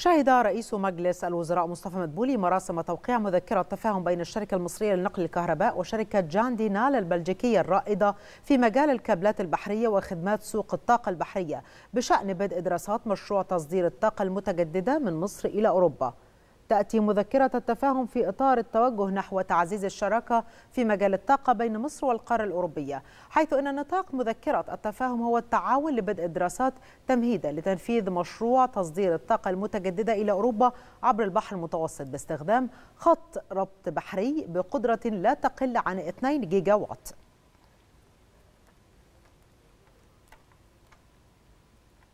شهد رئيس مجلس الوزراء مصطفى مدبولي مراسم توقيع مذكرة تفاهم بين الشركة المصرية لنقل الكهرباء وشركة جان دينال البلجيكية الرائدة في مجال الكابلات البحرية وخدمات سوق الطاقة البحرية بشأن بدء دراسات مشروع تصدير الطاقة المتجددة من مصر إلى أوروبا تأتي مذكرة التفاهم في إطار التوجه نحو تعزيز الشراكة في مجال الطاقة بين مصر والقارة الأوروبية حيث أن نطاق مذكرة التفاهم هو التعاون لبدء دراسات تمهيدا لتنفيذ مشروع تصدير الطاقة المتجددة إلى أوروبا عبر البحر المتوسط باستخدام خط ربط بحري بقدرة لا تقل عن 2 جيجا وات